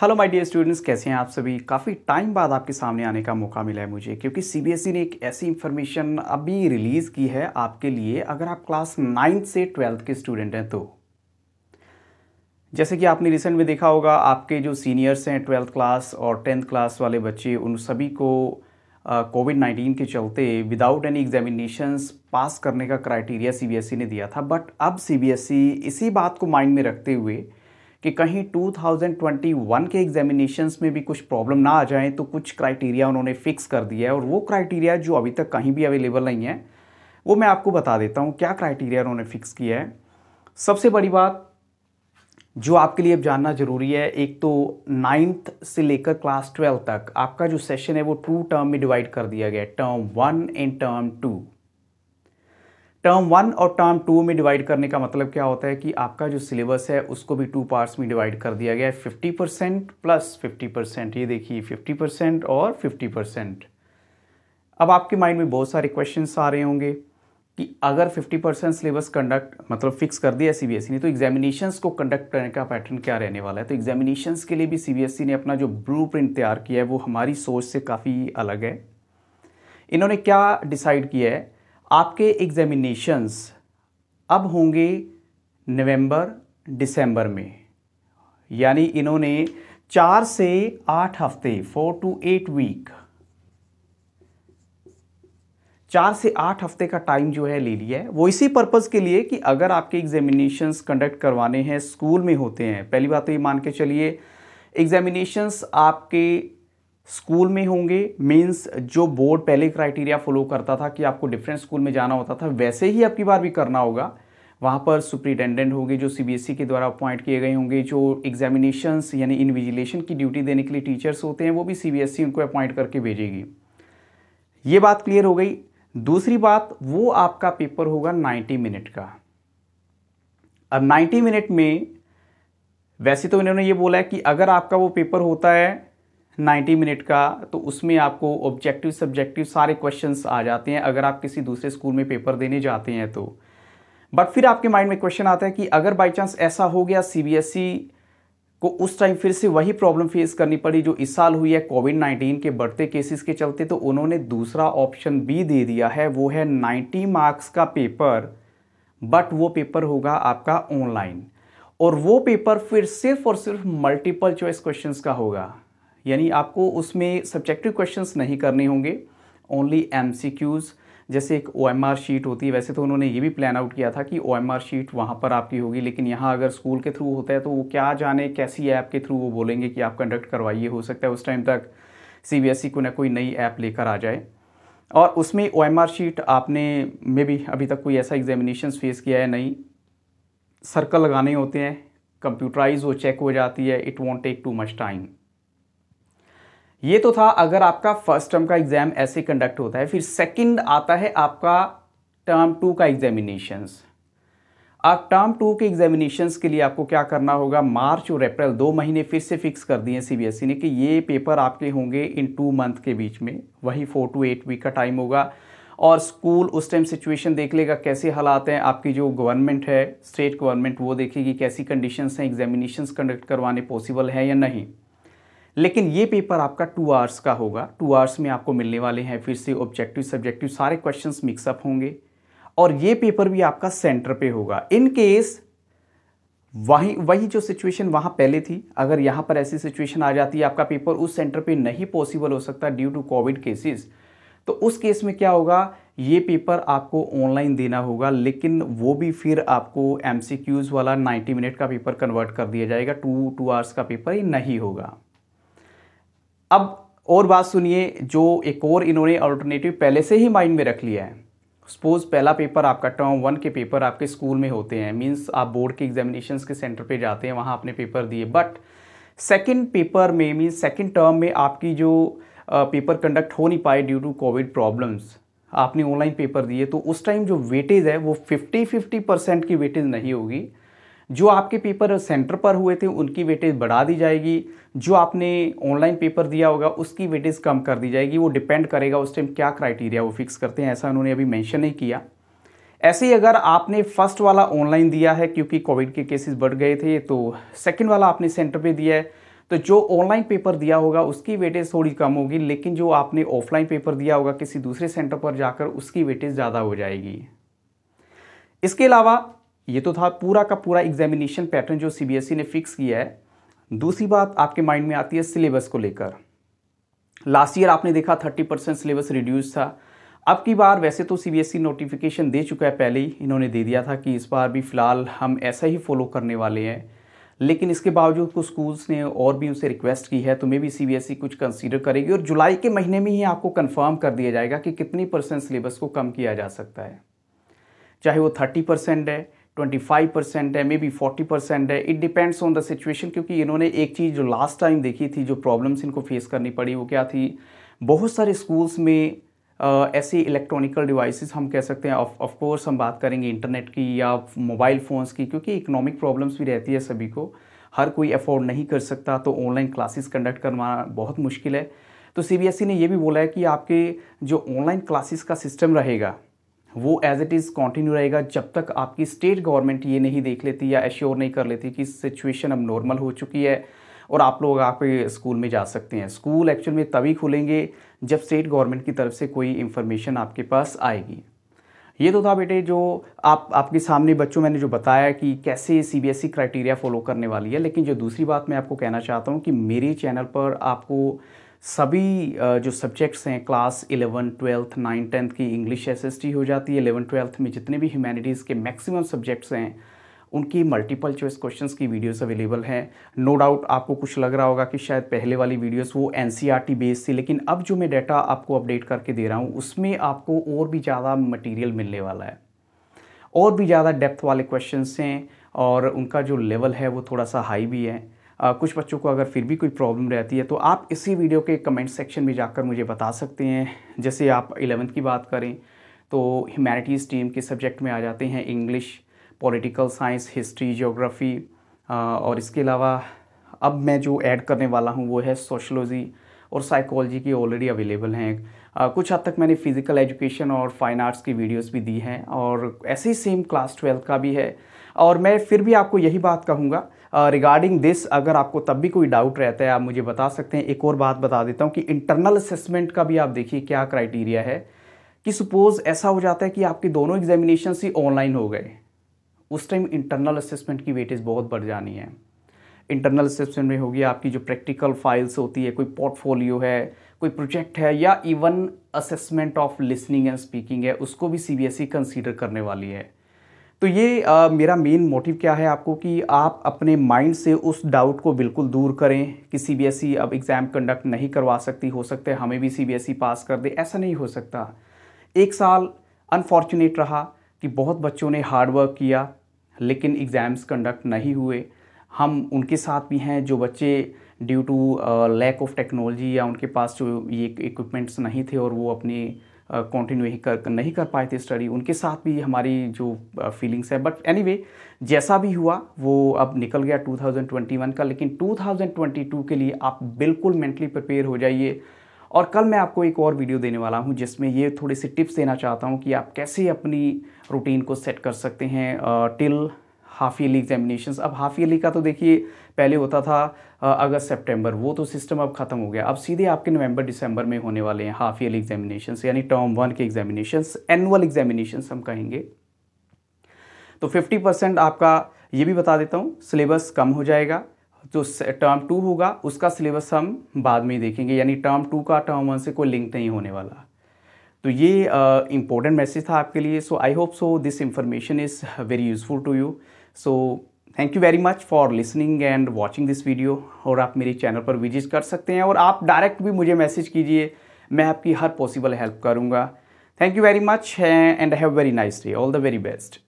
hello my dear students कैसे हैं आप सभी काफ़ी टाइम बाद आपके सामने आने का मौका मिला है मुझे क्योंकि सीबीएसई e ने एक ऐसी इन्फॉर्मेशन अभी रिलीज़ की है आपके लिए अगर आप क्लास नाइन्थ से ट्वेल्थ के स्टूडेंट हैं तो जैसे कि आपने रिसेंट में देखा होगा आपके जो सीनियर्स हैं ट्वेल्थ क्लास और टेंथ क्लास वाले बच्चे उन सभी को कोविड नाइन्टीन के चलते विदाउट एनी एग्जामिनेशंस पास करने का क्राइटेरिया सीबीएसई e ने दिया था बट अब सीबीएसई e इसी बात को माइंड में रखते हुए कि कहीं 2021 के एग्जामिनेशंस में भी कुछ प्रॉब्लम ना आ जाए तो कुछ क्राइटेरिया उन्होंने फिक्स कर दिया है और वो क्राइटेरिया जो अभी तक कहीं भी अवेलेबल नहीं है वो मैं आपको बता देता हूँ क्या क्राइटेरिया उन्होंने फिक्स किया है सबसे बड़ी बात जो आपके लिए अब जानना जरूरी है एक तो नाइन्थ से लेकर क्लास ट्वेल्व तक आपका जो सेशन है वो टू टर्म में डिवाइड कर दिया गया है term one and term two term one और टर्म टू में डिवाइड करने का मतलब क्या होता है कि आपका जो सिलेबस है उसको भी टू पार्ट्स में डिवाइड कर दिया गया है fifty percent plus fifty percent ये देखिए फिफ्टी परसेंट और फिफ्टी परसेंट अब आपके माइंड में बहुत सारे क्वेश्चन आ रहे होंगे कि अगर फिफ्टी परसेंट सिलेबस कंडक्ट मतलब फिक्स कर दिया सी बी एस ई ने तो एग्जामिनेशन को कंडक्ट करने का पैटर्न क्या रहने वाला है तो एग्जामिनेशन के लिए भी सी बी एस ई ने अपना जो ब्लू प्रिंट तैयार किया है वो हमारी सोच से काफ़ी अलग है इन्होंने क्या डिसाइड किया है आपके एग्जामिनेशंस अब होंगे नवंबर दिसंबर में यानी इन्होंने चार से आठ हफ्ते फोर टू एट वीक चार से आठ हफ्ते का टाइम जो है ले लिया है वो इसी पर्पज़ के लिए कि अगर आपके एग्जामिनेशंस कंडक्ट करवाने हैं स्कूल में होते हैं पहली बात तो ये मान के चलिए एग्जामिनेशंस आपके स्कूल में होंगे मीन्स जो बोर्ड पहले क्राइटेरिया फॉलो करता था कि आपको डिफरेंट स्कूल में जाना होता था वैसे ही आपकी बार भी करना होगा वहाँ पर सुप्रिटेंडेंट होंगे जो सीबीएसई e के द्वारा अपॉइंट किए गए होंगे जो एग्जामिनेशंस यानी इन्विजिलेशन की ड्यूटी देने के लिए टीचर्स होते हैं वो भी सीबीएसई e उनको अपॉइंट करके भेजेगी ये बात क्लियर हो गई दूसरी बात वो आपका पेपर होगा 90 मिनट का अब 90 मिनट में वैसे तो इन्होंने ये बोला है कि अगर आपका वो पेपर होता है 90 मिनट का तो उसमें आपको ऑब्जेक्टिव सब्जेक्टिव सारे क्वेश्चंस आ जाते हैं अगर आप किसी दूसरे स्कूल में पेपर देने जाते हैं तो बट फिर आपके माइंड में क्वेश्चन आता है कि अगर बाई चांस ऐसा हो गया सी e को उस टाइम फिर से वही प्रॉब्लम फेस करनी पड़ी जो इस साल हुई है कोविड 19 के बढ़ते केसेस के चलते तो उन्होंने दूसरा ऑप्शन भी दे दिया है वो है 90 मार्क्स का पेपर बट वो पेपर होगा आपका ऑनलाइन और वो पेपर फिर सिर्फ और सिर्फ मल्टीपल चॉइस क्वेश्चंस का होगा यानी आपको उसमें सब्जेक्टिव क्वेश्चंस नहीं करने होंगे ओनली एम जैसे एक ओ शीट होती है वैसे तो उन्होंने ये भी प्लान आउट किया था कि ओ शीट वहाँ पर आपकी होगी लेकिन यहाँ अगर स्कूल के थ्रू होता है तो वो क्या जाने कैसी ऐप के थ्रू वो बोलेंगे कि आप कंडक्ट करवाइए हो सकता है उस टाइम तक सी बी एस ई को ना कोई नई ऐप लेकर आ जाए और उसमें ओ शीट आपने मे भी अभी तक कोई ऐसा एग्जामिनेशन फेस किया है नहीं सर्कल लगाने होते हैं कंप्यूटराइज वो चेक हो जाती है it won't take too much time ये तो था अगर आपका फर्स्ट टर्म का एग्जाम ऐसे कंडक्ट होता है फिर सेकंड आता है आपका टर्म टू का एग्जामिनेशंस आप टर्म टू के एग्जामिनेशंस के लिए आपको क्या करना होगा मार्च और अप्रैल दो महीने फिर से फिक्स कर दिए सीबीएसई e ने कि ये पेपर आपके होंगे इन टू मंथ के बीच में वही फोर टू एट वीक का टाइम होगा और स्कूल उस टाइम सिचुएशन देख लेगा कैसे हालात हैं आपकी जो गवर्नमेंट है स्टेट गवर्नमेंट वो देखेगी कैसी कंडीशंस हैं एग्जामिनेशंस कंडक्ट करवाने पॉसिबल हैं या नहीं लेकिन ये पेपर आपका टू आवर्स का होगा टू आवर्स में आपको मिलने वाले हैं फिर से ऑब्जेक्टिव सब्जेक्टिव सारे क्वेश्चन मिक्सअप होंगे और ये पेपर भी आपका सेंटर पे होगा इन केस वही वही जो सिचुएशन वहाँ पहले थी अगर यहाँ पर ऐसी सिचुएशन आ जाती है आपका पेपर उस सेंटर पे नहीं पॉसिबल हो सकता ड्यू टू कोविड केसेस तो उस केस में क्या होगा ये पेपर आपको ऑनलाइन देना होगा लेकिन वो भी फिर आपको एम वाला 90 मिनट का पेपर कन्वर्ट कर दिया जाएगा टू टू आवर्स का पेपर ही नहीं होगा अब और बात सुनिए जो एक और इन्होंने अल्टरनेटिव पहले से ही माइंड में रख लिया है सपोज़ पहला पेपर आपका टर्म वन के पेपर आपके स्कूल में होते हैं मीन्स आप बोर्ड के एग्जामिनेशन के सेंटर पे जाते हैं वहाँ आपने पेपर दिए बट सेकेंड पेपर में मीन्स सेकेंड टर्म में आपकी जो पेपर कंडक्ट हो नहीं पाए ड्यू टू कोविड प्रॉब्लम्स आपने ऑनलाइन पेपर दिए तो उस टाइम जो वेटेज है वो फिफ्टी फिफ्टी परसेंट की वेटेज नहीं होगी जो आपके पेपर सेंटर पर हुए थे उनकी वेटेज बढ़ा दी जाएगी जो आपने ऑनलाइन पेपर दिया होगा उसकी वेटेज कम कर दी जाएगी वो डिपेंड करेगा उस टाइम क्या क्राइटेरिया वो फिक्स करते हैं ऐसा उन्होंने अभी मेंशन नहीं किया ऐसे ही अगर आपने फर्स्ट वाला ऑनलाइन दिया है क्योंकि कोविड के केसेस बढ़ गए थे तो सेकेंड वाला आपने सेंटर पर दिया है तो जो ऑनलाइन पेपर दिया होगा उसकी वेटेज थोड़ी कम होगी लेकिन जो आपने ऑफलाइन पेपर दिया होगा किसी दूसरे सेंटर पर जाकर उसकी वेटेज ज़्यादा हो जाएगी इसके अलावा ये तो था पूरा का पूरा एग्जामिनेशन पैटर्न जो सीबीएसई e ने फिक्स किया है दूसरी बात आपके माइंड में आती है सिलेबस को लेकर लास्ट ईयर आपने देखा थर्टी परसेंट सिलेबस रिड्यूस था अब की बार वैसे तो सीबीएसई नोटिफिकेशन e दे चुका है पहले ही इन्होंने दे दिया था कि इस बार भी फ़िलहाल हम ऐसा ही फॉलो करने वाले हैं लेकिन इसके बावजूद कुछ स्कूल्स ने और भी उनसे रिक्वेस्ट की है तो मे भी सी e कुछ कंसीडर करेगी और जुलाई के महीने में ही आपको कंफर्म कर दिया जाएगा कि कितनी परसेंट सिलेबस को कम किया जा सकता है चाहे वो थर्टी परसेंट है 25 परसेंट है मे बी 40 परसेंट है it depends on the situation क्योंकि इन्होंने एक चीज़ जो लास्ट टाइम देखी थी जो प्रॉब्लम्स इनको फेस करनी पड़ी वो क्या थी बहुत सारे स्कूल्स में आ, ऐसे इलेक्ट्रॉनिकल डिवाइसेस हम कह सकते हैं ऑफ कोर्स हम बात करेंगे इंटरनेट की या मोबाइल फ़ोन्स की क्योंकि इकोनॉमिक प्रॉब्लम्स भी रहती है सभी को हर कोई अफोर्ड नहीं कर सकता तो ऑनलाइन क्लासेस कंडक्ट करवाना बहुत मुश्किल है तो सीबीएसई e ने यह भी बोला है कि आपके जो ऑनलाइन क्लासेस का सिस्टम रहेगा वो एज इट इज़ कंटिन्यू रहेगा जब तक आपकी स्टेट गवर्नमेंट ये नहीं देख लेती या एश्योर नहीं कर लेती कि सिचुएशन अब नॉर्मल हो चुकी है और आप लोग आप स्कूल में जा सकते हैं स्कूल एक्चुअल में तभी खुलेंगे जब स्टेट गवर्नमेंट की तरफ से कोई इन्फॉर्मेशन आपके पास आएगी ये तो था बेटे जो आप आपके सामने बच्चों मैंने जो बताया कि कैसे C B S E criteria follow करने वाली है लेकिन जो दूसरी बात मैं आपको कहना चाहता हूँ कि मेरे चैनल पर आपको सभी जो सब्जेक्ट्स हैं class eleven twelfth nine tenth की इंग्लिश टी हो जाती है इलेवन ट्वेल्थ में जितने भी ह्यूमैनिटीज़ के मैक्सिमम सब्जेक्ट्स हैं उनकी मल्टीपल चॉइस क्वेश्चंस की वीडियोस अवेलेबल हैं नो डाउट आपको कुछ लग रहा होगा कि शायद पहले वाली वीडियोस वो एन सी बेस्ड थी लेकिन अब जो मैं डाटा आपको अपडेट करके दे रहा हूँ उसमें आपको और भी ज़्यादा मटेरियल मिलने वाला है और भी ज़्यादा डेप्थ वाले क्वेश्चंस हैं और उनका जो लेवल है वो थोड़ा सा हाई भी है कुछ बच्चों को अगर फिर भी कोई प्रॉब्लम रहती है तो आप इसी वीडियो के कमेंट सेक्शन में जाकर मुझे बता सकते हैं जैसे आप एलेवंथ की बात करें तो ह्यूमैनिटीज़ टीम के सब्जेक्ट में आ जाते हैं English political science history geography और इसके अलावा अब मैं जो ऐड करने वाला हूँ वो है सोशलॉजी और साइकोलॉजी की ऑलरेडी अवेलेबल हैं कुछ हद तक मैंने फ़िज़िकल एजुकेशन और फ़ाइन आर्ट्स की वीडियोस भी दी हैं और ऐसे ही सेम क्लास ट्वेल्थ का भी है और मैं फिर भी आपको यही बात कहूँगा रिगार्डिंग दिस अगर आपको तब भी कोई डाउट रहता है आप मुझे बता सकते हैं एक और बात बता देता हूँ कि इंटरनल असेसमेंट का भी आप देखिए क्या क्राइटेरिया है कि सपोज़ ऐसा हो जाता है कि आपके दोनों एग्जामिनेशन ही ऑनलाइन हो गए उस टाइम इंटरनल असेसमेंट की वेटेज बहुत बढ़ जानी है इंटरनल असेसमेंट में होगी आपकी जो प्रैक्टिकल फाइल्स होती है कोई पोर्टफोलियो है कोई प्रोजेक्ट है या even assessment of listening and speaking है उसको भी ई कंसिडर e करने वाली है तो ये आ, मेरा मेन मोटिव क्या है आपको कि आप अपने माइंड से उस डाउट को बिल्कुल दूर करें कि सीबीएसई e अब एग्ज़ाम कंडक्ट नहीं करवा सकती हो सकते हमें भी सीबीएसई पास e कर दे ऐसा नहीं हो सकता एक साल अनफॉर्चुनेट रहा कि बहुत बच्चों ने हार्डवर्क किया लेकिन एग्ज़ाम्स कंडक्ट नहीं हुए हम उनके साथ भी हैं जो बच्चे due to lack of technology या उनके पास जो ये इक्विपमेंट्स नहीं थे और वो अपनी कंटिन्यू ही कर नहीं कर पाए थे स्टडी उनके साथ भी हमारी जो फीलिंग्स है बट एनीवे जैसा भी हुआ वो अब निकल गया 2021 का लेकिन 2022 के लिए आप बिल्कुल मेंटली प्रिपेयर हो जाइए और कल मैं आपको एक और वीडियो देने वाला हूँ जिसमें ये थोड़ी सी टिप्स देना चाहता हूँ कि आप कैसे अपनी रूटीन को सेट कर सकते हैं टिल हाफ ईयरली एग्जामिनेशन अब हाफ ईयरली का तो देखिए पहले होता था अगस्त सितंबर वो तो सिस्टम अब ख़त्म हो गया अब सीधे आपके नवंबर दिसंबर में होने वाले हैं हाफ ईयरली एग्जामिनेशन यानी टर्म वन के एग्जामिनेशन एनुअल एग्जामिनेशन हम कहेंगे तो फिफ्टी परसेंट आपका ये भी बता देता हूँ सिलेबस कम हो जाएगा जो टर्म टू होगा उसका सिलेबस हम बाद में ही देखेंगे यानी टर्म टू का टर्म वन से कोई लिंक नहीं होने वाला तो ये इंपॉर्टेंट uh, मैसेज था आपके लिए so I hope so this information is very useful to you so thank you very much for listening and watching this video और आप मेरे चैनल पर विजिट कर सकते हैं और आप डायरेक्ट भी मुझे मैसेज कीजिए मैं आपकी हर पॉसिबल हेल्प करूँगा thank you very much and have very nice day all the very best